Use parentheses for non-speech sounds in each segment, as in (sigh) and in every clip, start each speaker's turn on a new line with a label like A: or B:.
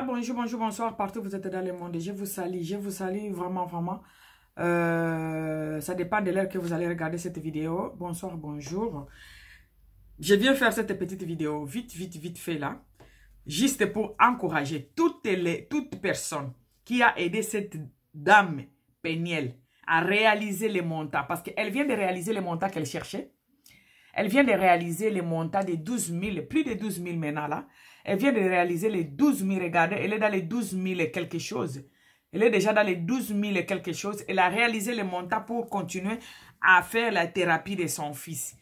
A: Ah, bonjour, bonjour, bonsoir partout, vous êtes dans le monde. Je vous salue, je vous salue vraiment, vraiment. Euh, ça dépend de l'heure que vous allez regarder cette vidéo. Bonsoir, bonjour. Je viens faire cette petite vidéo vite, vite, vite fait là. Juste pour encourager toutes les, toute personnes qui a aidé cette dame Péniel à réaliser les montants. Parce qu'elle vient de réaliser les montants qu'elle cherchait. Elle vient de réaliser les montants de 12 000, plus de 12 000 maintenant là. Elle vient de réaliser les 12 000. Regardez, elle est dans les 12 000 et quelque chose. Elle est déjà dans les 12 000 et quelque chose. Elle a réalisé le montant pour continuer à faire la thérapie de son fils.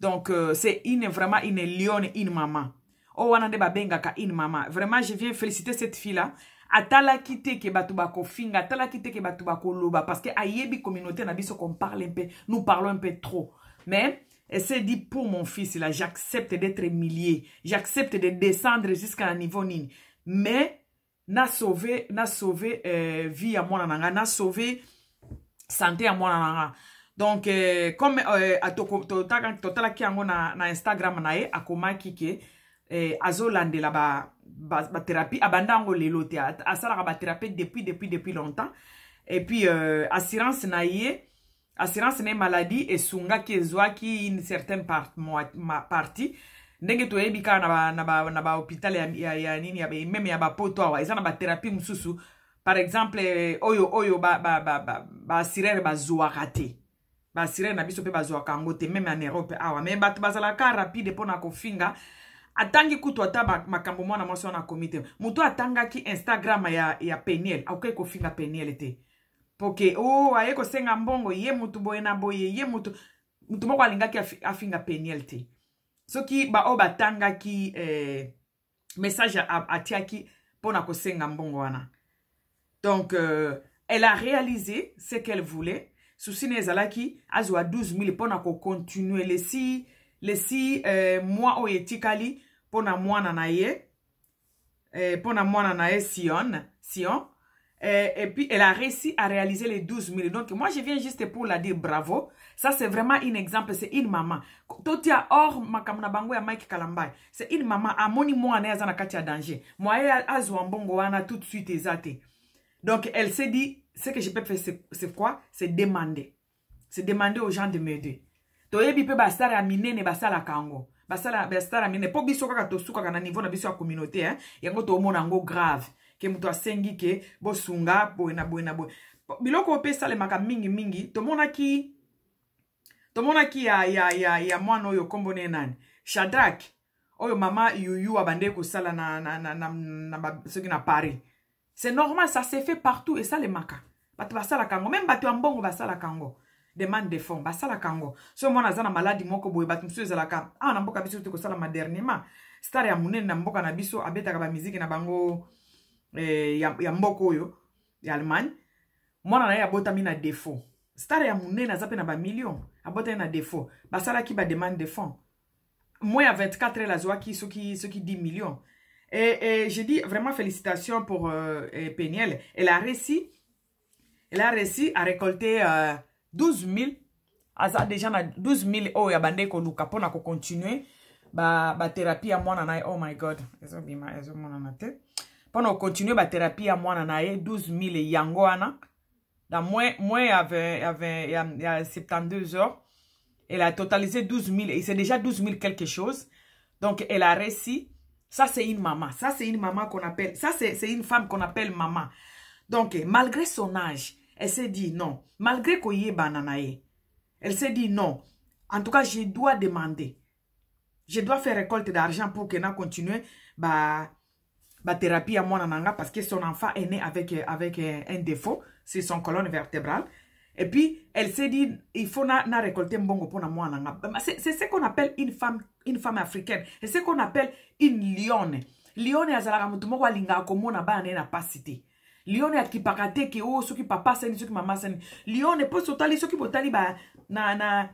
A: Donc, euh, c'est une, vraiment une lionne, une maman. Oh, une maman. Vraiment, je viens féliciter cette fille-là. atala ki ke batuba atala ke parce que ayebi communauté na qu'on parle un peu nous parlons un peu trop mais elle s'est dit, pour mon fils, là, j'accepte d'être humiliée. J'accepte de descendre jusqu'à un niveau nini. Mais, n'a sauvé, n'a sauvé euh, vie à mon n'a sauvé santé à mon donc eh, comme eh, totalaki yango na, na instagram na ye à ke eh, là bas, ba, ba abanda yango à te asalaka thérapie, depuis depuis depuis longtemps et puis euh, assurance na ye assurance ne maladie esungaki ezwaki une certaine part, partie ndenge toyebi kaka na bahopital ya, ya, ya nini ya, meme ya bapoto awa eza na bathérapie mosusu par exemple eh, oyo oyo baassurere bazwaka te baassurere na biso mpe bazwaka yango te meme en europe awa me bato bazalaka rapide mpona kofinga atangi kutu ata makambo mwana mwasi wana akomi te moto atangaki instagram ya, ya peniel akoki kofinga peniel te mpo ke o oh, aye kosenga mbongo ye mutu boye na boye ye mutu mutu moko alingaki afinga peniel te soki baoyo batangaki eh, message atiaki mpona kosenga mbongo wana donc euh, elle a réalisé ce qu'elle voulait susi na ezalaki azwa 12 000 mpona kocontinue lesi lesi eh, mwa oyo etikali mpona mwana na ye eh, mpona mwana na ye sion sion Euh, et puis, elle a réussi à réaliser les 12 000. Donc, moi, je viens juste pour la dire bravo. Ça, c'est vraiment un exemple. C'est une maman. Totia or makamna bango ya Mike Kalambay. C'est une maman. Amoni moi anayaza na katia danger. Moi elle a azwambongo wana tout de suite ezate. Donc, elle s'est dit, ce que je peux faire, c'est quoi? C'est demander. C'est demander aux gens de m'aider. Toyebi pe basara minene basala kango. Basala basara minene. Po biso kaka tosuka kana niveau na biso ya communauté, hein? Yango to mona grave. ke moto asengi ke bosunga boye na boye na boye biloko oyo mpe esalemaka mingimingi tomonaki tomonaki ya, ya, ya, ya mwana oyo nkombo ne nani shadrak oyo mama yuyu abandeli kosala na, na, na, na, na, soki na paris c'est normal ça se fait partout esalemaka bato basalaka yango meme bato ya mbongo basalaka yango demande de fond basalaka yango so mwana aza na maladi moko boye bato mosusu ezalaka awa na mboka biso te kosala madernema star ya monene na mboka na biso abetaka bamiziki na bango eh, ya, ya mboka oyo ya allemagne mwana na ye abotami na defo star ya monene aza mpe na bamillion abota na defo basala ki ba demande de fond moins ya 24 ele qui soki qui 10 millions Et, eh, et, eh, je dis vraiment félicitations pour euh, eh, Péniel. Elle a réussi, elle a réussi à récolter euh, 12 000. Ah, déjà na 12 000 oh ya bande ko luka pona ko continuer ba ba thérapie ya mwana na oh my god. Ezo bima ezo mwana na te continue ma thérapie à mwana na ye 12000 yango wana na moins, moins ya, 20, ya, ya 72 heures elle a totalisé 000. et c'est déjà 12 000 quelque chose donc elle a réussi ça c'est une maman ça c'est une maman qu'on appelle ça c'est une femme qu'on appelle maman donc malgré son âge elle s'est dit non malgré y ait nanaye elle s'est dit non en tout cas je dois demander je dois faire récolte d'argent pour qu'elle continue bah Ma thérapie mwana nanga parce que son enfant est né avec, euh, avec euh, un défaut sur son colonne vertébrale et puis elle s'est dit il faut na, na récolter mbongo pour mwana nanga. c'est ce qu'on appelle une femme, une femme africaine c'est ce qu'on appelle une lionne lionne azalaka motu moko linga komona ba na ye na pasite. cité lione akipaka te o, oyo oh, soki papa sani soki mama sani Lionne mpo sotali soki botali ba, na, na,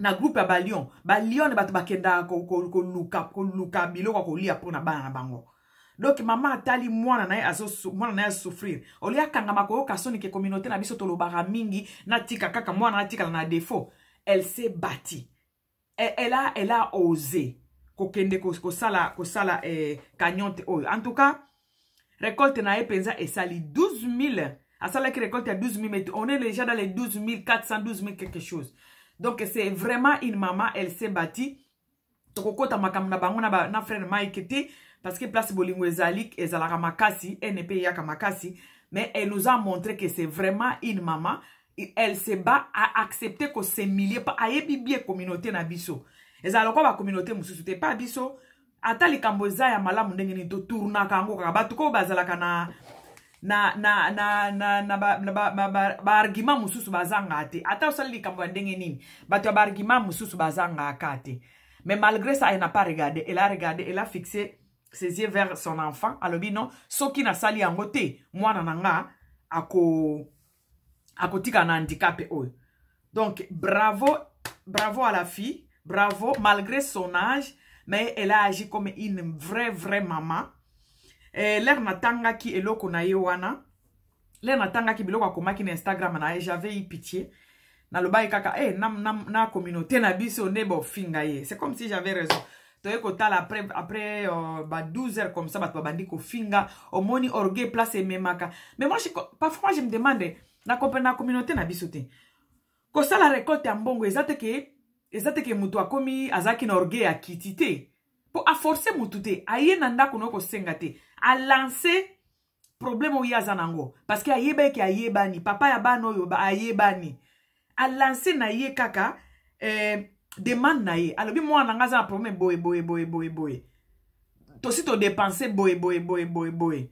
A: na groupe ba balion ba bato ba kenda ko, ko, ko, luka, biloko ya kolia na ba na bango donc mama atali mwana na ye mwana na ye asouffrir olia akangama koyoka soni ke communauté na biso tolobaka mingi natika kaka mwana atikala na défaut elle se bati elle, elle, a, elle a osé kokende kosala kosala eh, kagnonte oyo oh, en tout cas récolte na ye mpenza esali 12 000 asalaki récolte ya 12 000 mais on est déjà dans les 12 412 000 quelque chose donc c'est vraiment une maman elle se bati tokokota makambo na bango na, ba, na frère mike te parce que place bolingo ezali ezalaka makasi ene mpe eyaka makasi mais elle nous a montré que c'est vraiment une maman elle se bat aaccepte kosemilie mpo ayebi bie communauté na biso ezalaka kwa bacommunauté mosusu te pa biso ata likambo eza ya malamu ndenge nini totournaka yango kaka bato koyo bazalaka na na na na na na baargima ba, ba, ba, mosusu bazanga te ata osali likambo ya ndenge nini bato ya baargima mosusu bazangaka te mais malgré ça elle n'a pas regardé elle a regardé elle a fixé ses vers son enfant alobi non soki sali sali te mwana na ako côté na handicap donc bravo bravo à la fille bravo malgré son âge mais elle a agi comme une vraie vraie maman eh, l'air ki eloko na ye wana l'air tanga biloko akomaki qui instagram na j'avais eu pitié bail kaka e eh, nam na, na, na communauté na biso nebo fingaye. c'est comme si j'avais raison toye kotala après, après euh, ba 12 heures comme ça bato babandi kofinga omoni orgueil place ememaka mais moi je, parfois moi je me demande na, na communauté na biso te kosala récolte ya mbongo eza teke eza teke moto akomi azalaki na orgueil akiti te mpo aforce motu te aye na ndako na okosenga te alanse problème oyo aza nango parceke ayeba eke ayebani papa ya bana oyo ayebani alanse na ye kaka eh, demande na ye alobi mwana nga aza na probleme boye boye boye boye boye tosi todepense boye boye boye boye boye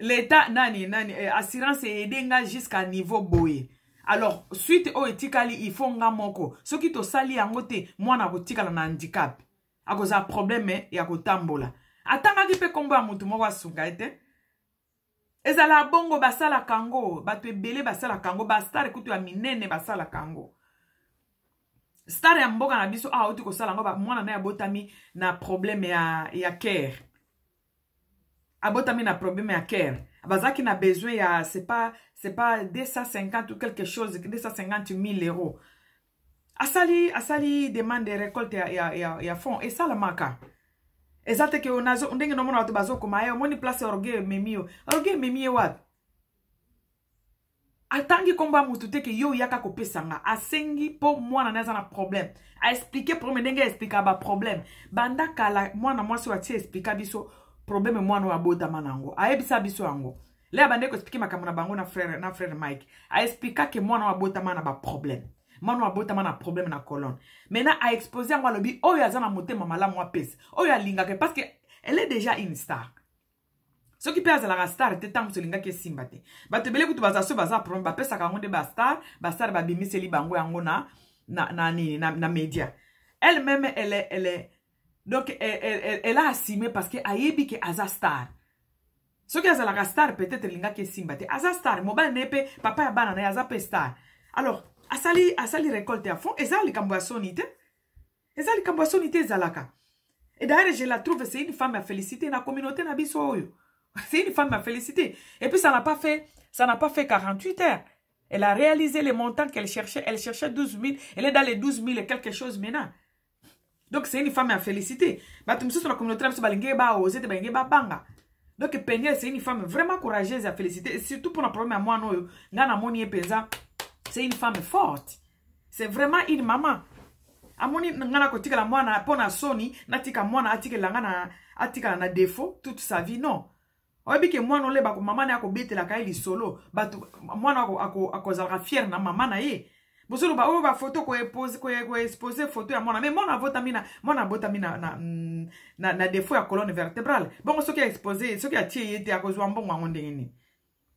A: l'état nani nani eh, assurance eyede nga jusqu'à niveau boye alors suite oyo etikali ifo nga moko soki tosali yango te mwana akotikala na handicap akozala probleme eh, ya kotambola atangaki mpe nkombo ya motu moko asunga ye te ezala bongo basalaka yango bato ebele basalaka yango bastar kutu ya minene basalaka yango star ya mboka na biso awa auti kosala yango mwana na ye abotami na probleme ya, ya care abotami na probleme ya care bazalaki na besoin ya c'est pas c'est pas 250 ou quelque chose 250 000 euros asali asali demande de récolte ya, ya, ya, ya fond esalamaka eza teke ndenge nomona bato bazokoma ye eh, omoni place orgueil ememi yo orgueil ememi ye wapi atangi kombo ya motu te ke yo oyaka kopesa nga asengi mpo mwana ne aza na problème aexplike problème ndenge aexplikaka baproblème banda kala mwana mwasi oyo atie explika biso problème mwana oyo abotama na yango ayebisa biso yango le abandeki koexplike makambo na bango na frère, na frère mike aexplika ke mwana oyo abotama na baproblème mwana abotama na problème na colonne maintenant aexpose yango alobi oyo aza na motema malamu apesa oyo alingaka parce que elle est déjà une star soki mpe azalaka star te ntango tolingaki esimba te bato ebele kutu baza so baza problème bapesaka yango nde bastar bastar babimiseli bango yango na, na, na nini na, na média elle même elle, elle, donc elle, elle, elle a assime parce que ayebi ke aza star soki azalaka star peut-être elingaki esimba te aza star mobali na ye mpe papa ya bana na ye aza mpe star alors asali asali récolte ya fond eza likambo ya soni te eza likambo ya soni te ezalaka et d'ailleurs je la trouve c'est une femme ya félicité na communauté na biso oyo C'est une femme à féliciter. Et puis, ça n'a pas fait, 48 heures. Elle a réalisé les montants qu'elle cherchait. Elle cherchait 12 000. Elle est dans les 12 000 et quelque chose maintenant. Donc, c'est une femme à féliciter. Donc, Peña, c'est une femme vraiment courageuse à féliciter. surtout pour un problème à moi, c'est une femme forte. C'est vraiment une maman. amoni ngana kotikala mwana mpona soni natika mwana nga na na defo toute sa vie non oyebi ke mwana oleba mama na ye akobetelaka ye lisolo bato mwana akozalaka fiere na mama na ye bozoloba oyo bafoto koexpose foto ya mwana me mwana abotami na mwana abotami na, na, mm, na, na defo ya colonne vertebrale bongo soki aexpose soki atie ye te akozwa mbongo yango ndenge nini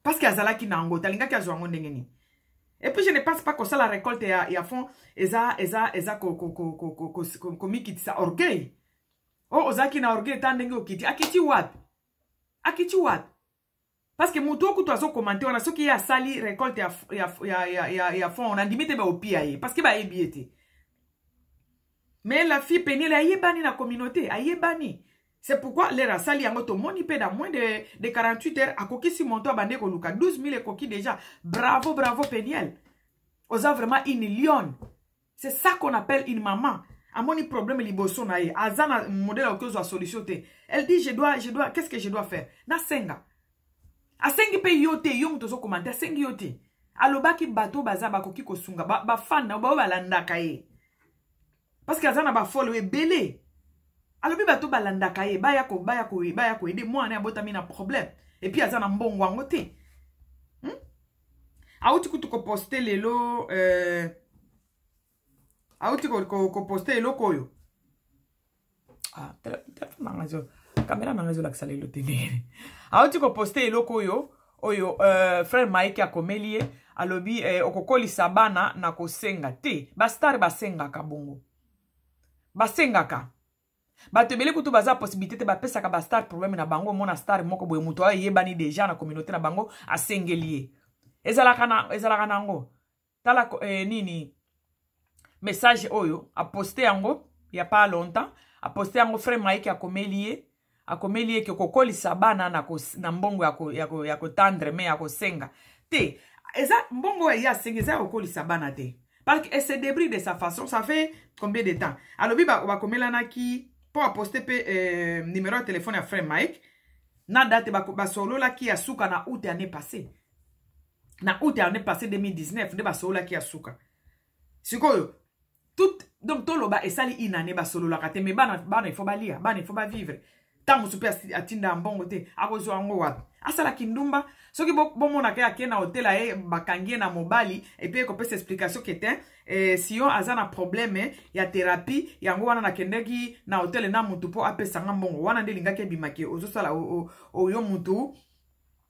A: parceke azalaki na yango talingaki azwa yango ndenge nini epuis je ne pense pas kosala récolte ya, ya fond eza eza eza komikitisa orgueil oyo oh, ozalaki na orgueil ta ndenge okiti akiti wapi akichi wapi parceke motu okutu azokomante wana soki ye asali recolte ya, ya, ya, ya, ya, ya fond onandimi te baopia ye parceke bayebi ye te me la fille penile ayebani na communauté ayebani c'est pourquoi lere asali yango tomoni mpe na moins de, de 48 heures akokisi monto abande koluka 12 000 ekoki déjà bravo bravo peniel oza vraiment une lionne c'est ça qu'on appelle une maman amoni problème liboso na ye aza na modele okozwa solution te elle dit je dois je dois qu'est-ce que je dois faire nasenga asengi mpe yo te yo moto ozokomante asengi yo te alobaki bato baza bakoki kosunga bafan na bao balandaka ye parceke aza na bafolo ebele alobi bato balandaka ye baya koyede ko, ko, mwana abotami na problème epui aza na mbongo yango te hmm? auti kutu koposte lelo euh, auti koposte eloko oyo ah, telefone nanga ezo kamera nanga ezolakisa lelo te ndenge auti koposte eloko oyo oyo uh, frere maike akomeli ye alobi eh, okokolisa bana na kosenga te bastare basengaka bongo basengaka bato ebele kutu baza posibilité te bapesaka bastar probleme na bango omona star moko boye moto oyo eyebani deja na communauté na bango asengeli ye ezalaka na yango tala eh, nini message oyo aposte yango ya pas longtemps aposte yango frère maike akomeli ye akomeli ye ke kokolisa bana na, na mbongo ya kotandre me ya kosenga te eza mbongo ye asenga eza ya kokolisa bana te parce que se débris de sa façon ça fait combien de temps alobi bakomelanaki mpo aposte mpe euh, numero ya telefone ya frère mike na date basololaki ya suka na août année passé na août année passé 2019 nde basololaki ya suka sikoyo tout donc toloba esali inane basololaka te me bana bana ifo balia bana ifo bavivre ntango mosu mpe atinda ya mbongo te akozwa yango wapi asalaki ndumba soki bomonaka ye akei na hotel aye bakangi ye na mobali epuis ekopesa explication kete eh, sion aza na probleme ya thérapie yango wana nakendaki na hotel na motu mpo apesanga mbongo wana nde elingaki ebimaki ozosala oyo motu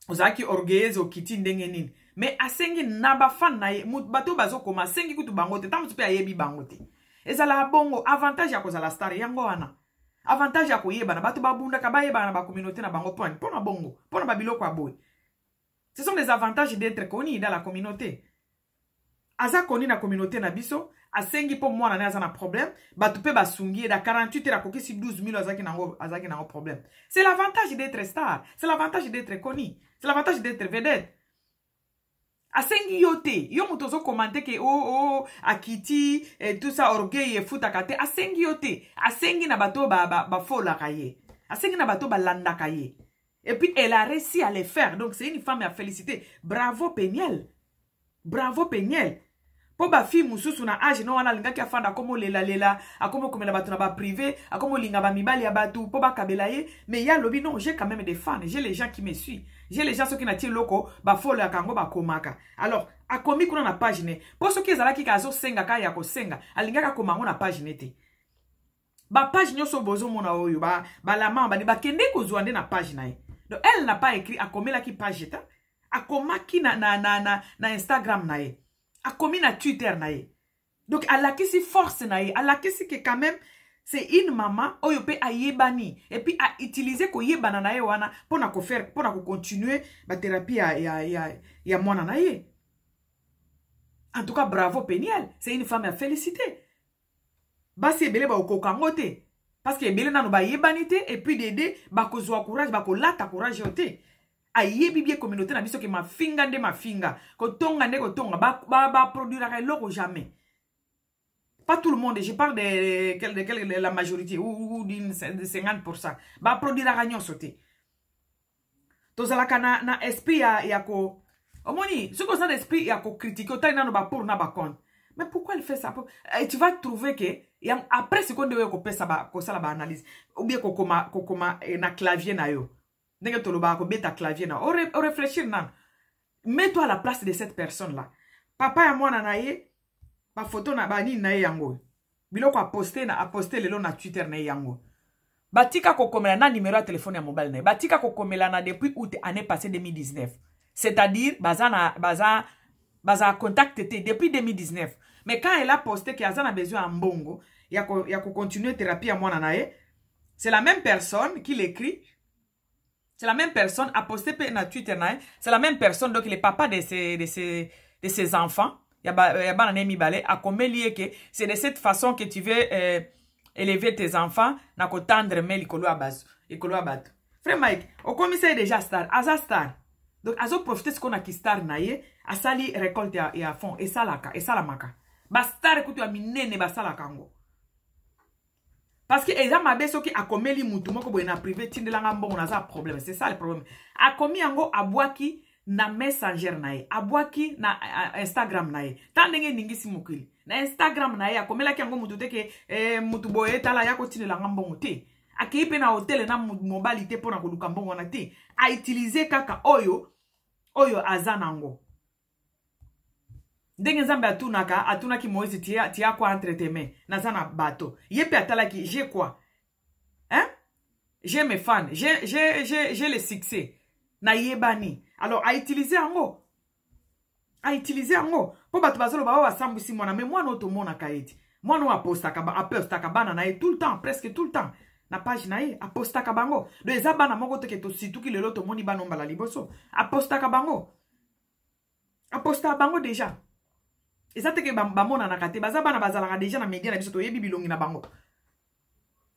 A: ozalaki orgueuse okiti ndenge nini me asengi na bafane na ye bato oyo bazokoma asengi kutu bango te ntamosu mpe ayebi bango te ezalaka bongo avantage ya kozala star yango wana avantage ya koyebana bato babundaka bayebana na bacommunauté na bango mpona bongo mpona babiloko ya boye ce sont des avantages d'être connu dans la communauté aza connu na communauté na biso asengi mpo mwana ne aza na problème bato mpe basungi ye na 48 heure akokisi 12 000 azalaki nango, azalaki nango problème c'est l'avantage d'être star c'est l'avantage d'être connu c'est l'avantage d'être vedette asengi yo te yo moto ozokomante ke o oh, oh, akiti eh, tusa orgueil efutaka te asengi yo te asengi na bato oyo bafolaka ba, ba ye asengi na bato balandaka ye et puis elle a réussi à le faire donc c'est une femme à féliciter bravo peniel bravo peniel mpo bafille mosusu na age no wana alingaki afanda akomi olelalela akomi okomela bato na baprivé akomi olinga bamibali ya bato mpo bakabela ye mais ye alobi non j'ai quand même des fans j'ai les gens qui me suit je leja soki natie eloko bafololaka yango bakomaka alors akomi kuna na page ne mpo soki ezalaki ka azosenga kaka ya kosenga alingaki akoma yango na page ne te bapage nyonso bozomona oyo balama bane bakende kozwa nde na page na ye donc elle na pas écrit akomelaki page ta akomaki na, na, na, na, na instagram na ye akomi na twitter na ye donc alakisi force na ye alakisi ke quand même c'est une mama oyo oh, mpe ayebani epuis autilize koyebana na ye wana mpona kofaire mpona kocontinue bathérapie ya, ya, ya, ya mwana na ye en tout cas bravo peniel c'est une femme ya félicité basi ebele bakokoka yango te parce que ebele nano bayebani te epuis dede bakozwa courage bakolata courage yo te ayebi bie communauté na biso ke mafinga nde mafinga kotonga nde kotonga baproduiraka ba, ba eloko jamais Pas tout le monde, je parle de, de, de, de la majorité ou, ou de 50%. Ba produire ragnon sauté. la kana na esprit ya, ya ko omoni soki oza na esprit ya kokritike otali nano bapour na bacontre mais pourquoi elle fait ça Et eh, tu vas trouver que yang, après qu'on nde oyo kopesa ba, kosala baanalyse oubien kokoma, kokoma et eh, na clavier na yo ndenge tolobaka kobeta clavier na On réfléchit, na mets toi à la place de cette personne là papa et moi na ye photo na pas na yango biloko posté na posté lelo na twitter na yango batika kokomela na téléphone. de téléphone ya mobile batika kokomela na depuis l'année année passée 2019 c'est-à-dire baza na baza baza contact depuis 2019 mais quand elle a posté a besoin en besoin ya ko ya continuer ko thérapie à mwana na c'est la même personne qui l'écrit c'est la même personne a posté pe na twitter c'est la même personne donc le papa de de de ses enfants ya bana na ye mibale akomeli ye ke c'est de cette façon que tu veux euh, élever tes enfants na kotandreme likolo ya bato frère mike okomisa ye déjà star aza star donc azoprofite sikoyo na kistar na ye asali récolte ya, ya fond esalaka esalamaka bastar kutu ya minene basalaka yango parce que eza mabe soki akomeli mutu moko boye na privé tindelanga mbongo naza problème c'est ça le problème akomi yango abwaki na messenger na ye abwaki na a, instagram na ye ta ndenge eningisi mokili na instagram na ye akomelaki yango motu te ke eh, motu boye etala ya kotinelanga mbongo te akei mpe na hotel na mobali te mpo na koluka mbongo wana te autilize kaka oyo oyo aza nango ndenge nzambe atunaka atunaki moïse tia, tia kwa entre temain naza na bato ye mpe atalaki je kwa hein je me fan je le succès nayebani alors autilize yango autilize yango mpo bato bazoloba oyo asambwisi mwana me mwana oyo tomonaka ye ti mwana oyo apostaka apostaka bana na ye tout le temps presque tout le temps na page na ye apostaka bango do eza bana moko teke tosituki lelo tomoni bana mbala liboso apostaka bango apostaka bango deja eza teke bamonanaka te baza bana bazalaka deja na media na biso toyebi bilongi na bango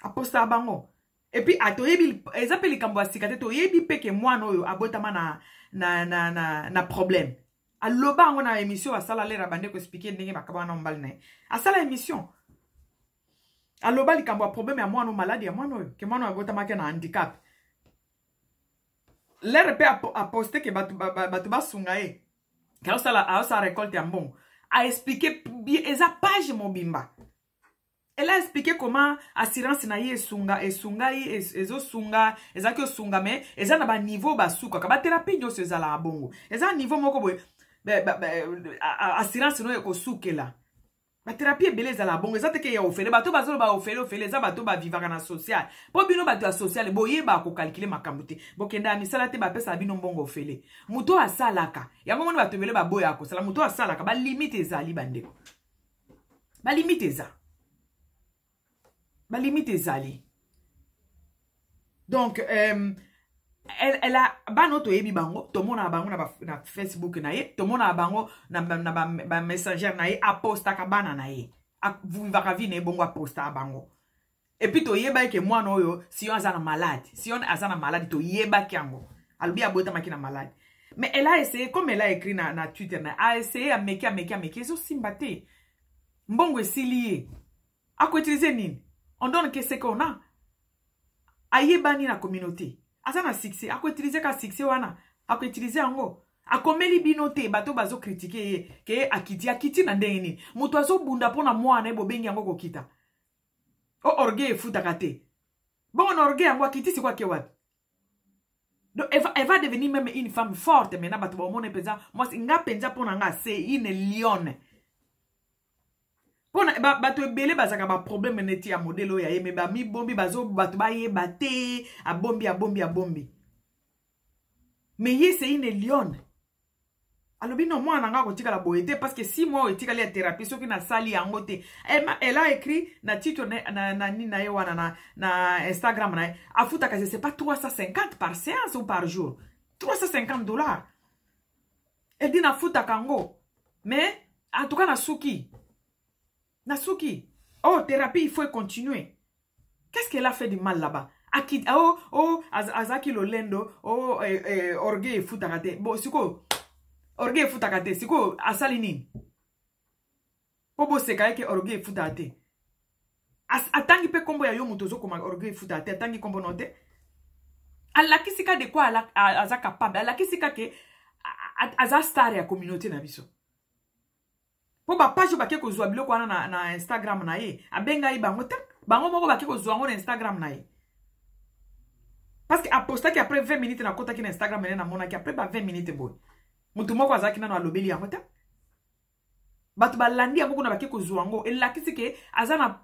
A: apostaka bango epuis ah, toyebi eza mpe likambo ya sika te toyebi mpe ke mwana oyo oh, abotama na, na, na, na, na problème aloba yango na émission asala lere abande koexplike ndenge bakaba wana mobali na ye asala émission aloba likambo ya problème ya mwana oyo maladi ya mwana oyo ke mwana oyo abotamaki na handicap lere mpe aposte ke bato basunga ba, ba ye ke aosala récolte ya mbongo aexplike eza page mobimba elle a expliqué comment assurance na ye esunga esunga ye ezosunga ezalaki osunga me eza na baniveu basukaka bathérapie nyonso ezalaka bongo eza niveau moko boye assurance no ekosukela bathérapie ebele ezalaka bongo eza teke ya ofele bato bazoloba ofele ofele eza bato bavivaka na social mpo bino bato ya sociale boyeba kokalkile makambo te bokenda ya misala te bapesaka bino mbongo ofele moto oyo asalaka yango moni bato ebele baboyaka kosala moto oyo asalaka balimite ezali bandeko balimite eza balimite ezali donc um, euh, ela bana toyebi bango tomonaka bango na, na facebook na ye tomonaka bango na, na bamessagere na ye apostaka bana na ye avivaka vi na ye bongo apostaka bango epuis toyebaki ke mwana oyo sion aza na malade sion aza na malade toyebaki yango alobi abotamaki na malade mais elle a essayé comme elle a écrit na, na twitter na a essayé ameki ameki ameki ezosimba te mbongo esili ye akoutilize nini on donne que ce qu'on a ayebani na communauté aza na succès akoutilize ka succès wana akoutilize yango akomeli bino te bato bazokritike ye ke ye akiti akiti na ndenge nini moto azobunda mpo na mwana ye bobengi yango kokita o oh, orge efutaka te bongo na orge yango akiti siko ake wapi donc eva, eva devenir même une femme forte maintenant bato bamona mpenza mwasi nga mpenza mpo na nga se une lionne mpona eh, bato ebele bazalaka baproblème neti ya modele oyo aye me bamibombi bato bayeba te abombi abombi abombi me ye se une lionne alobi no mwana na nga akotikala boye te parce que si mois oyo etikali ya thérapie soki nasali yango te eh, ela écrit na titre na nini na ye wana na, na instagram na ye afutaka je sais pas 350 par séance ou par jour 350 dollars edi nafutaka yango mais en tout cas nasuki Nasuki, oh, thérapie, il faut continuer. Qu'est-ce qu'elle a fait de mal là-bas Akid, ah, oh, oh, Azaki Lolendo, oh, eh, eh, Orgue Futakate. Bon, Siko, Orgue Futakate, Siko, Asalini. Pobo Sekaeke, Orgue Futakate. atangi mpe nkombo ya yo moto ozokoma orgueil futa te atangi nkombo no te alakisi ka de kua aza capable alakisi ka ke aza star ya communauté na biso mpo bapage bake kozwa biloko wana na, na instagram na ye abengai bango te bango moko bake kozwa yango na instagram na ye parceke apostaki apres 20 minute nakotaki na instagram ene namonaki apres ba 20 minute boye motu moko azalaki nano alobeli yango te bato balandi yango kuna bake kozwa yango elakisi ke aza na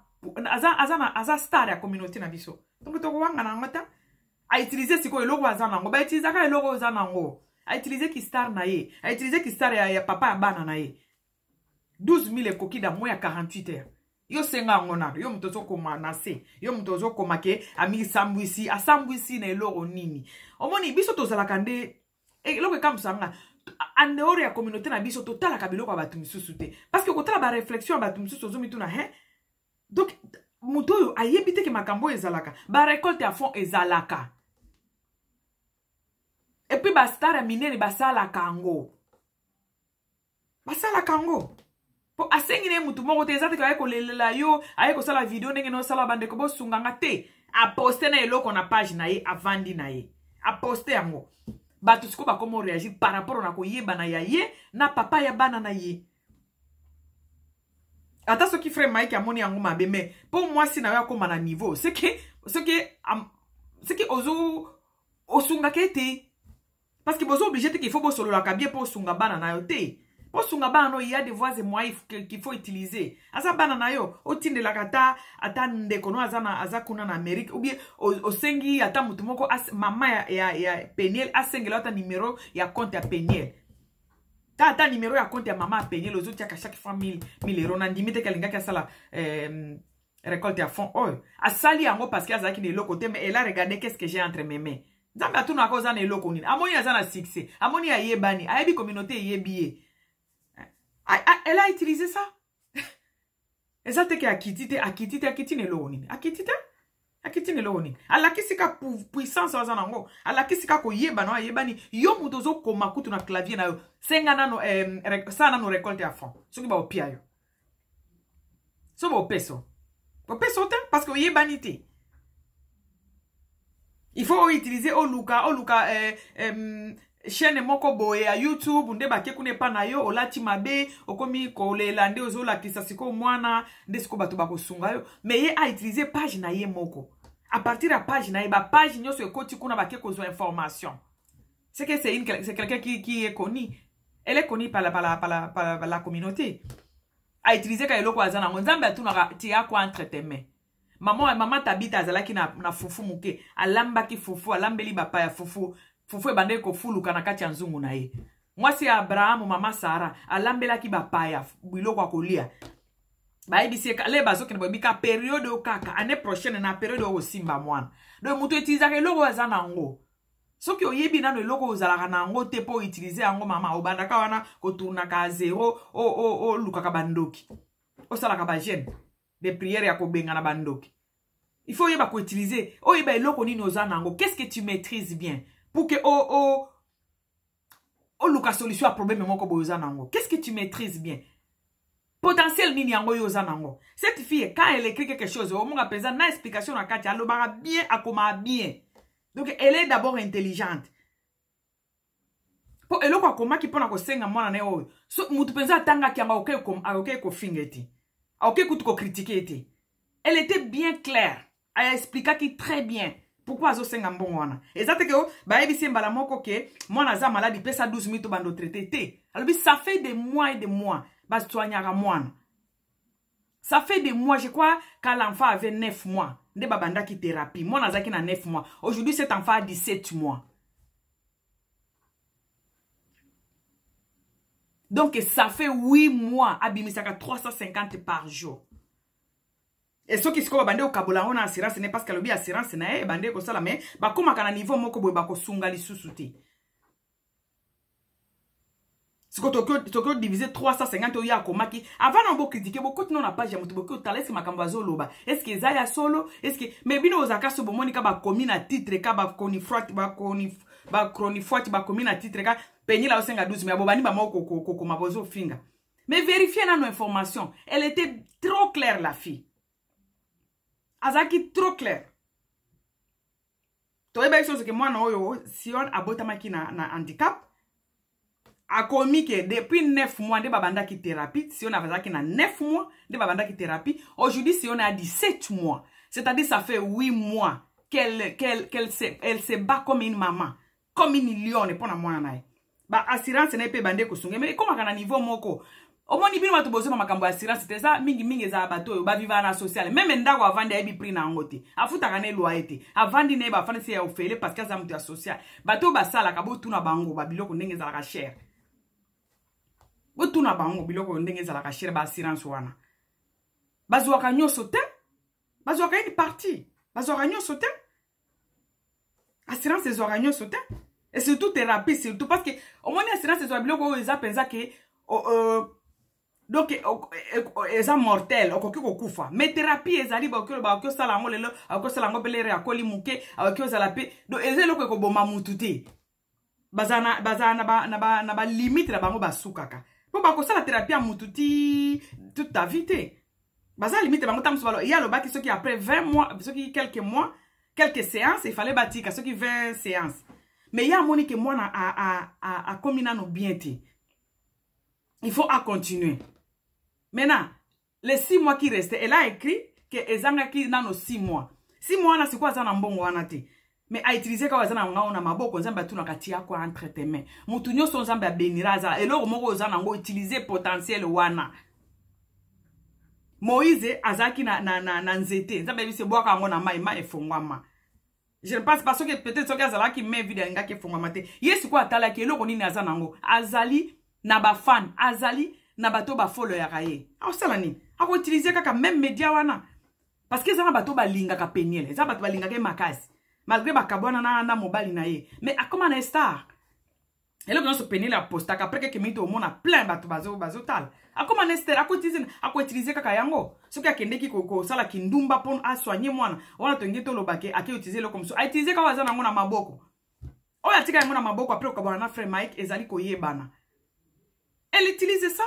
A: aza, aza, na, aza star ya communauté na biso donc tokowanga na yango te autilize sikoyo eloko aza nango bautilizaka eloko oza nango autilize ki star na ye autilize ki star ya, ya papa ya bana na ye 12000 ekoki na mwa ya 48 heures yo senga yango nano yo moto ozokoma na se yo moto ozokoma ke amisambwisi asambwisi na eloko nini omoni biso tozalaka nde e, eloko ekambwisaka nga aneore ya communauté na biso totalaka biloko ya bato misusu te parce que kotala bareflexion ya bato misusu ozomituna he donc moto oyo ayebi teke makambo oyo ezalaka barecolte ya fond ezalaka epuis bastar ya minene basalaka yango basalaka yango mpo asengini ye mutu moko te eza te kaye kolelela yo aye kosala video ndenge na osala bandeko bosunganga te aposte na eloko na page na ye avandi na ye aposte yango bato sikoyo bakoma oreagir par rapport na koyebana ya ye na papa ya bana na ye ata soki frère mike amoni yango mabe me mpo mwasi na yo akóma na niveau soki soki soki ozo osungaka ete parce que bozo oblige te kifo bosololaka bie mpo osunga bana na yo te osunga bana no ya des voies et moyens qu'il faut utiliser aza bana na yo otindelaka ata ata ndeko no aza, na, aza kuna na amérique ou bien osengi ata motu moko mama ya, ya, ya peniel asengela ata numero ya compte ya peniel ta ata numero ya compte ya mama ya peniel ozotiaka chaque fois 1000 euro nandimi teke alingaki asala eh, récolte ya fond oyo asali yango parce que azalaki na eloko te mais ela regarde qu'est ce que j'ai entre mes mains nzambe atunaka oza na eloko nini amoni aza na succès amoni ayebani ayebi communauté eyebi ye a, a, ah, elle a utilisé ça (laughs) eza teke akiti te akiti te akiti na eloko nini akiti te akiti na eloko nini alakisi ka puissance aza nango alakisi ka koyebana oyo ayebani yo moto ozokoma kutu na clavier na yo senga nano eh, sala nano récolte ya franc soki baopia yo so baopeso opeso te parce que oyebani te il faut utiliser oluka oluka eh, eh, chaîne moko boye ya youtube nde bake kuna epa na yo olati mabe okomi kolela nde ozolakisa sikoyo mwana nde sikoyo bato bakosunga yo me ye autilize page na ye moko apartir ya page na ye bapage nyonso ekoti kuna bake kozwa information c'est que c'est quelqu'un qui, qui est connu elle est connue par la, par la, par la, par la communauté autiliseka eloko aza nango nzambe atunaka tia ko entre te main mama mama tabita azalaki na, na fufu moke alambaki fufu alambeli bapaya fufu fufu ebandeli kofuluka na kati ya nzungu na ye mwasi ya abrahamu mama sara alambelaki bapaya biloko ya kolia bayebisi ye le bazokende boyebi ka periode oyo kaka année prochaine na periode oyo kosimba mwana donc moto etilisaka eloko oyo aza na yango soki oyebi nano eloko ozalaka na yango te mpo outilize yango mama obandaka wana koturnaka zero olukaka bandoki osalaka bagene de priere ya kobengana bandoki il faut oyeba koutilize oyeba eloko nini oza na yango qu'est ce que tu maîtrise bien pour que oh oh oh luka solution à problème moko boyo za nango qu'est-ce que tu maîtrises bien potentiel nini yango yo za nango cette fille quand elle écrit quelque chose omonga penza na explication na kati alobaka bien akoma bien donc elle est d'abord intelligente mpo eloko akomaki mpona kosenga mwana na ye oyo so motu mpenza atangaki yango akokei kofinga te akokei kutu kokritike te elle était bien claire aexplikaki très bien Pourquoi azosenga mbongo wana eza te ke bayebisi ye mbala moko ke mwana za maladi pesa 12 mi bando traite te alobi ça fait de mois et de mois batwanyaka mwana ça fait de mois je crois ka l'enfant avait 9 mois nde babandaki thérapie mwana azalaki na 9 mois aujourd'hui cet enfant a 17 mois donc ça fait 8 mois abimisaka 350 par jour e soki sikoyo babande kokabola yango na assurance ne parceke alobi assurance na ye ebande kosala me bakómaka na niveau moko boye bakosunga lisusu te sikoyo toki odivise 350 oyo akomaki avant na bokritike bokotina na page ya moto boki otala eske makambo azoloba eske eza ya solo eske me bino ozalaka so bomoni ka bakomi na titre ka bacronifoite bakomi na titre ka penyela osenga 12 me ya bobani bamoko kokoma bozofinga mais vérifie nano information elle était trop claire la fille azalaki trop clair toyeba biso soki mwana oyo sion abotamaki na, na handicap akomi ke depuis 9 mois nde babandaki thérapie sion azalaki na 9 mois nde babandaki thérapie aujourd'hui sion a 17 mois c'est-à-dire ça fait 8 mois qu'elle qu qu se, elle se bat comme une maman comme une lione mpona mwana na ye baassurance na ye mpe ebande kosunga me ekomaka na niveau moko omoni bino bato bozoma makambo ya assurance te eza mingimingi ezala bato oyo bavivaka na sociale meme ndako avandi ayebi prix na yango te afutaka na elwa ye te avandi na ye bafandisi ya ofele parce que aza moto ya sociale bato oyo basalaka botuna bango babiloko ndenge ezalaka chere botuna bango biloko oyo ndenge ezalaka chere baassurance wana bazwaka nyonso te bazwaka nini parti bazwaka nyonso te assurance ezwaka nyonso te e surtout thérapie surtout parce que omoni assurance ezwaka biloko oyo eza mpenza ke euh, donc eh, eh, eh, oh, eza mortel okoki kokufa me thérapie ezali baoki oloba akoki osala yango lelo akoki osala yango pelere akoli moke akoki ozala mpe do eza eloko ekoboma mutu te bazala na balimite na bango basukaka mpo bakosala thérapie ya mutu ti toute ta vie te baza limite bango ntango mosusu ye alobaki soki après 20 mois soki quelques mois quelques séances efale batika soki 20 séances me ye amoni ke mwana akomi nano bien te il faut acontinue Maintenant, les six mois qui restaient, elle a écrit que ezangaki nano six mois. Six mois wana sikoa zana mbongo wana te. Mais a utilisé kwa zana ngao na maboko nzambe atunaka tia kwa entre tes mains. Mutu nyonso nzambe abenira azala eloko moko ozana ngo utiliser potentiel wana. Moïse azalaki na, na, na, na nzete nzambe abisi bwaka yango na mai mai efongwama je ne pense pas soki peut-être soki azalaki mai vide alingaki efongwama te ye sikoyo atalaki eloko nini aza nango azali na bafane azali na bato bafoloyaka ye akosala nini akoutilize kaka meme media wana parceke eza na bato balingaka peniele eza bato balingaka ye makasi malgré bakabo wana na, na mobali na ye mais akoma na star eloko nyonso peniele apostaka apres keke miniti omona plein bato bazotala akoma na star akoutilize kaka yango soki akendeki kosala kindumba mpo asoigne mwana wana tongi tolobake akeutilize eloko mosusu autilize kaka aza nango na maboko oyo atika yango na maboko apres okabwana na frère mike ezali koyebana elle utilise ça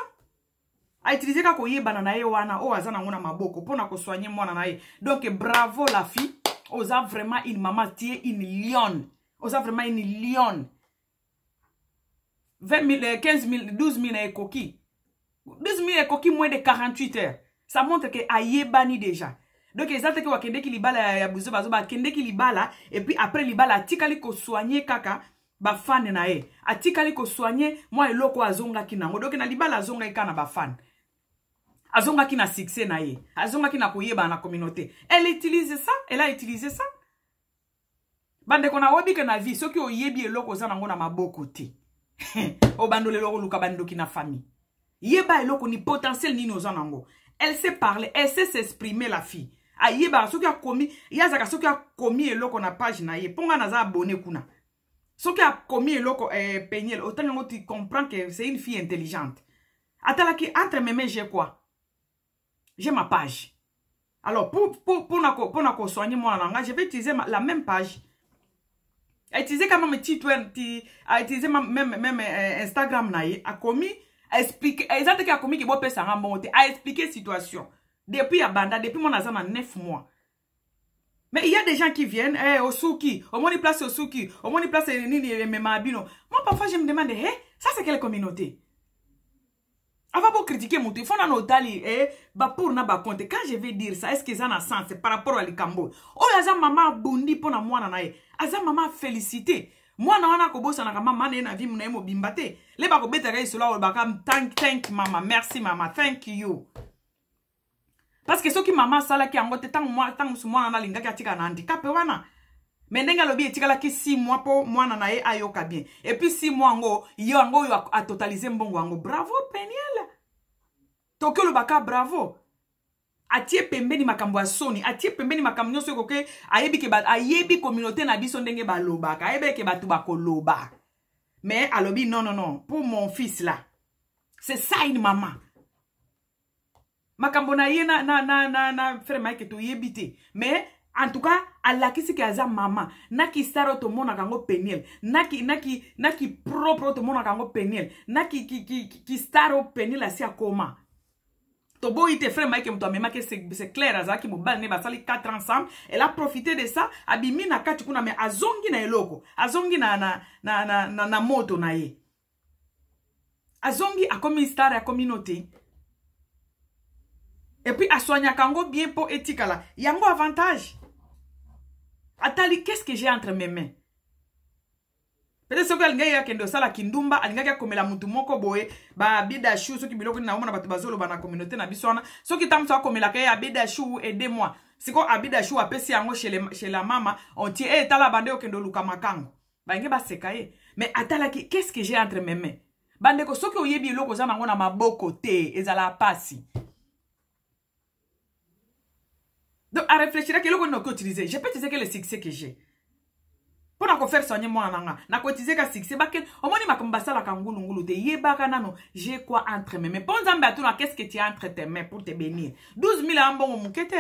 A: autilize kaka koyebana na ye wana oyo aza nango na maboko mpona kosoigne mwana na ye donc bravo la fille oza vraiment une mama tie une lionne oza vraiment une lionne 20 000, 15 000, 12 000 ekoki 12 000 ekoki moins de 48 heures ça montre ke ayebani déjà donc eza teke wakendeki libala ya buzo bazo bakendeki libala epuis après libala atikali kosoigne kaka bafane na ye atikali kosoigne mwa eloko azongaki nango donke na libala azongaki kaka na bafane azongaki na succès na ye azongaki na koyebana na communauté ele utilise ça ele a utilise ça bandeko nayebi ke na vie soki oyebi eloko oza nango na maboko te (laughs) obandolela okoluka bandoki na famille yeba eloko ni potentiel nini oza nango elle sait parler elle sait s'exprimer la fille ayebaka soki akomi ye azalaka soki akomi eloko na page na ye mpo ngai naza abone kuna soki akomi eloko eh, peniel otali yango tu comprends que c'est une fille intelligente atalaki entre meme j'ai quoi J'ai ma page. Alors, pour, pour, pour, pour, soigner mon langage, je vais utiliser la même page. A utilisé quand même Twitter, a utilisé même, même euh, Instagram, a commis, a expliqué, a commis qui va ça monte, a expliqué la situation. Depuis Abanda, depuis mon azana 9 mois. Mais il y a des gens qui viennent, eh, au Souki, au moins place au Souki, au moins place eh, Nini et eh, Mabino. Moi, parfois, je me demande, hé, eh, ça c'est quelle communauté? avant bocritiquer moto fo nana otali eh, bapour na bakonte quand je vais dire ça estce que eza na sens par rapport ya likambo oyo oh, aza mama abondi mpo na mwana na ye aza mama afelicité mwana wana akobosanaka mama na ye na vimu na ye mobimba te le bakobetaka ye solo alobaka tank tank mama merci mama thank you parce que soki mama asalaki yango te ntango mosu mwana na alingaki atika na handikape wana me ndenge alobi etikalaki si mois mpo mwana na ye ayoka bien epuis si mois yango yo yango oyo atotalize mbongo yango bravo peniel toki olobaka bravo atie pembeni makambo ya soni atie pembeni makambo nyonso ekoke ayebi ke ayebi communauté na biso ndenge balobaka ayebi ke bato bakoloba me alobi non non non pour mon fils là c'est ça une maman makambo na ye na, na, na, na, na frère mike toyebi te mais en tout cas alakisi ke aza mama na kisara oyo tomonaka yango peniel na kipropre oyo tomonaka yango peniel na kistar oyo peniel asi akoma toboyi te frère mayeke moto amemaki c'est clair azalaki mobali nde basali 4 ensemble elle a profité de ça abimi na kati kuna me azongi na eloko azongi na, na, na, na, na, na moto na ye azongi akomi star akomi no te epuis aswanyaka yango bien mpo etikala yango avantage atali qu'est ce que j'ai entre mes mains peut-être soki alingaki kaka kende osala kindumba alingaki akomela mutu moko boye babidashu soki biloko nini naomona bato bazoloba na communauté na biso wana soki ntamutu akomelaka ye abidashu aide moi sikoyo abidashu apesi yango chez la mama ontie e eh, etala bande okende oluka makango balingi baseka ye me atalaki qu'est ce que j'ai entre mes mains bandeko soki oyebi eloko oza nango na maboko te ezala pasi donc areflechiraki eloko nini oki utilize je peux utiliser que le succès que j'ai mpo na kofaire soigne mwana nanga na koetize ka succès bake omoni makambo basalaka ngulungulu te yebaka nano je quoi entre mes mains mpo nzambe atuna qu'est ce que tu entre tes mains pour te bénir 12 000 ya mbongo moke te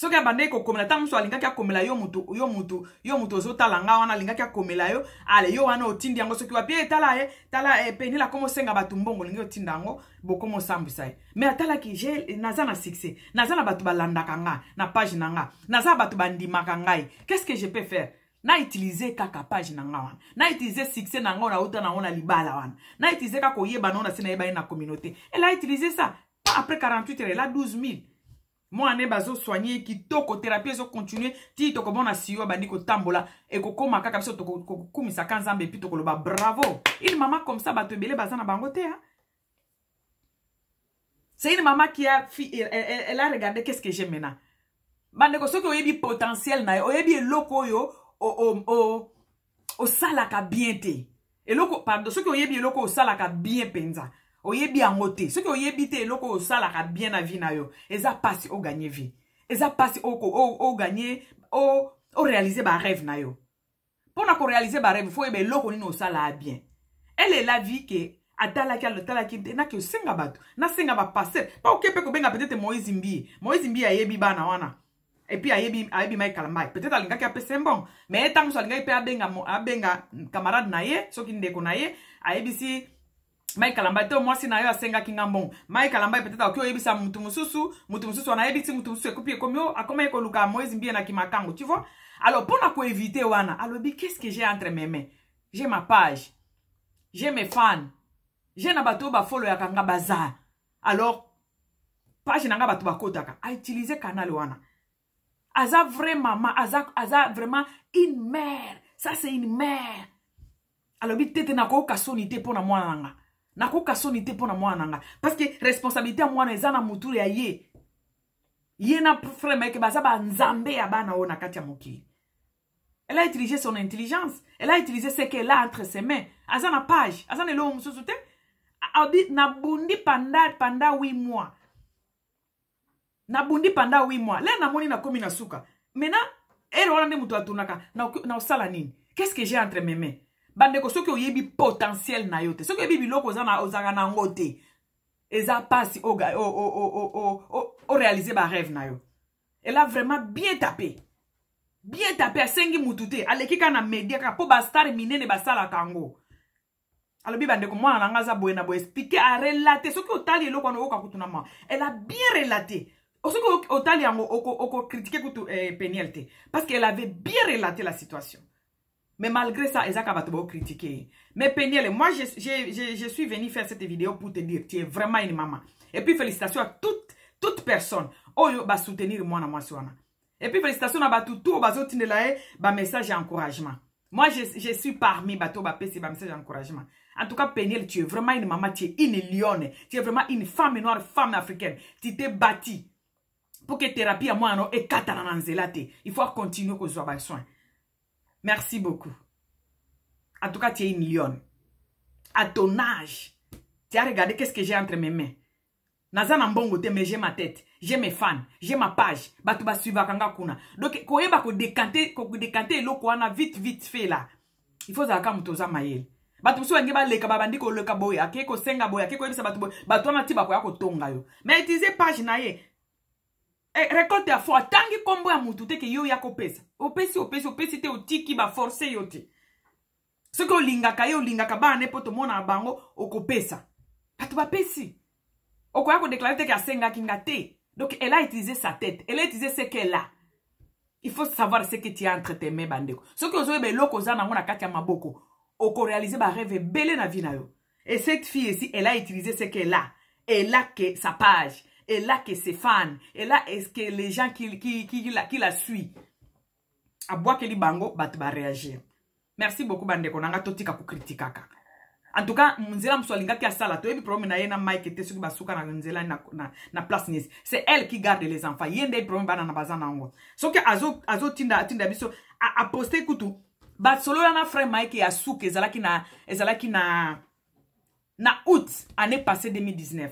A: soki abandaki kokomela ntango mosusu alingaki akomela yo motu yo motu yo motu ozotala nga wana alingaki akomela yo ale yo wana otindi yango soki wapi e tala ye eh, tala e eh, penila koma osenga bato mbongo olingi otinda yango bokoma osambwisa ye me atalaki je naza na succès naza na bato balandaka nga na page na nga naza na bato bandimaka ngai qu'est-ce que je peux faire nautilize kaka page na nga wana nautilize succès na nga wana outa nango na libala wana nautilize kaka oyeba nango na se nayeba ye na communauté ela utilize ça pas après 48 heures ela 12 000 mwana bazosoigne ye kitoko terapie ezokontinue ti tokomona siyo abandi kotambola ekokóma kaka biso tokokumisaka nzambe epi tokoloba bravo une mama comme ça bato ebele baza na bango te a c'est une mama qui a, fi, elle, elle, elle a regardé qu'est-ce que j'ai maintenant bandeko soki oyebi potentiel na ye oyebi eloko oyo osalaka bien te eloko pardon soki oyebi eloko osalaka bien mpenza oyebi yango te soki oyebi te eloko osalaka bien na vie na yo eza mpasi oganye vie eza mpasi oganye orealize barêve na yo mpo na korealize barêve fo oyeba eloko nini osalaa bien elela vie ke atalaki alotalaki te nake osenga bato nasenga bapaster mpo oke mpe kobenga peut-ete moïse mbiye moïse mbiye ayebi bana wana epuis ayebi, ayebi mai kalambai peut-être alingaki apesa mbongo me ye ntango so alingaki mpe abenga, abenga camarade na ye soki ndeko na ye ayebisi mai kalamba te mwasi na yo asengaki nga mbongo mai kalamba ye peut-être akoki oyebisa mutu mosusu mutu mosusu wana ayebi ti mutu mosusu ekopi ekomi o akoma ye koluka moyezi mbie na kimakango tu vois alors mpona koévite wana alobi qu'est-ce que j'ai entre mes mains j'ai ma page j'ai mes fans j'ai na bato oyo bafoloyaka nga baza alors page na nga bato bakotaka autilize canal wana aza vrai mama aza, aza vraiment une mare ça c'est une mare alobi tete nakoyoka soni te mpo na mwana na nga nakoka soni te mpo na mwana na ngai parceke responsabilité ya mwana eza na motulu ya ye ye na frère mayeke baza banzambe ya bana oyo na kati ya mokili elle a utilisé son intelligence elle a utilisé ce qu'elle a entre ses mains aza na page aza na eloko mosusu te abi nabundi panda panda 8 mois nabundi panda 8 mois le namoni nakomi na suka maintenant ere wana nde moto atundaka na osala nini qu'est ce que j'ai entre mes mains bandeko soki oyebi potentiel na yo te soki oyebi biloko ozaka nango te eza mpasi orealize barêve na yo ela vraiment bien tape bien tape asengi mutu te aleki kaka na media kaka mpo bastar minene basalaka yango alobi bandeko mwana na nga aza boye na boye explike arelate soki otali eloko wana okoka kutu na mwa ela bien relate soki otali yango okokritike kutu eh, peniel te parce que elle avait bien relate la situation Mais malgré ça, Isaac va te critiquer. Mais Péniel, moi, je, je, je, suis venu faire cette vidéo pour te dire, tu es vraiment une maman. Et puis, félicitations à toute, toute personne. Oh, va soutenir moi dans Et puis, félicitations à tout, tout, ba message d'encouragement. Moi, je, je suis parmi Bato Bapé, message d'encouragement. En tout cas, Péniel, tu es vraiment une maman, tu es une lionne, tu es vraiment une femme noire, femme africaine. Tu t'es bâtie pour que thérapie à moi, et Il faut continuer qu'on soit soin. Merci beaucoup. En tout cas, tu es une lionne. À ton âge, tu as regardé qu'est-ce que j'ai entre mes mains. Nazana mbongo te, mais j'ai ma tête. J'ai mes fans. J'ai ma page. Batu ba suivre kanga kuna. Donc, koyeba ko décanter, ko décanter lo ko ana vite vite fait là. Il faut zaka mtoza mayele. bato mosusu bangi baleka babandi koleka boye akei kosenga boye akei koyebisa bato boye bato wana ti bakoya kotonga yo me etize page na ye e, récolte ya foi atangi nkombo ya motu te ke yo oya kopesa opesi opesi opesi te otiki baforce yo te soki olingaka ye olingaka bana ne mpo tomonaka bango okopesa bato bapesi okoya kodeklare te ke asengaki nga te donc elle a utilisé sa tête elle a utilisé ce qu'elle a il faut savoir ce que tu as entre tes mains bandeko soki ozoyeba eloko oza nango na kati ya maboko okorealize barêve ebele na vie na yo et cette fille esi elle a utilisé ce qu'elle a elle a que sa page est là que ses fans, et là est-ce que les gens qui, qui, qui, la, qui la suivent, à Boakeli Bango, bat va réagir. Merci beaucoup, Bandeko, nanga totika ko kritika ka. En tout cas, nzela mso alingaki asala toyebi problème na ye na mike te soki basuka na nzela na, na, na place nisi c'est elle qui garde les enfants ye nde problème bana na baza na yango soki azotinda azo tinda biso aposte kutu basolola na frère mike ya suka ezalaki na ezalaki na na août année passée 2019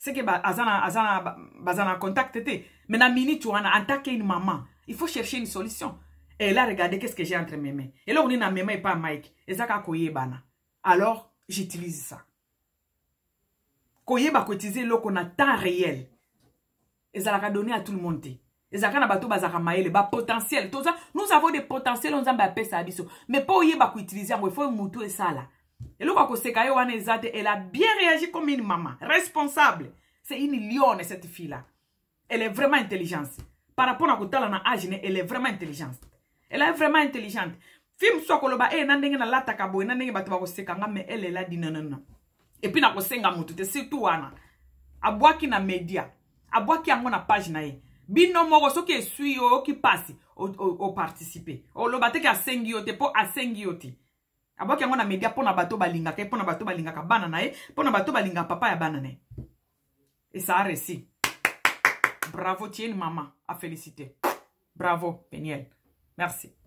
A: seke ba, aza na, aza na, baza na contact te me na minute wana en tant qu'une maman il faut chercher une solution elle a regardé qu'est-ce que j'ai entre mes mains eloko nini na mema epa mike ezaka koyebana alors j'utilise ça koyeba kotize eloko na temps réel ezalaka donné à tout le monde te ezalaka na bato bazalaka mayele bapotentiel toza nous avons des potentiel o nzambe apesa biso mais mpo oyeba koutilize yango efo motu esala eloko ya koseka ye wana eza te elle a bien réagi comme une maman responsable c'est une lionne cette fille là elle est vraiment intelligente par rapport na kotala na age ne elle est vraiment intelligente elle est vraiment intelligente film so akoloba e eh, na ndenge nalataka boye na ndenge bato bakoseka nga mais elle eladi nanana epuis nakosenga motu te surtout wana abwaki na media abwaki yango na page na ye bino moko soki eswi yo oki mpasi oparticipe oloba teke asengi yo te mpo asengi yo te abwaki yango na media mpo na bato balingaka ye mpo na bato balingaka bana na ye mpo na bato balingaka papa ya bana na ye esaa resi bravo tieni mama afélicité bravo peniel merci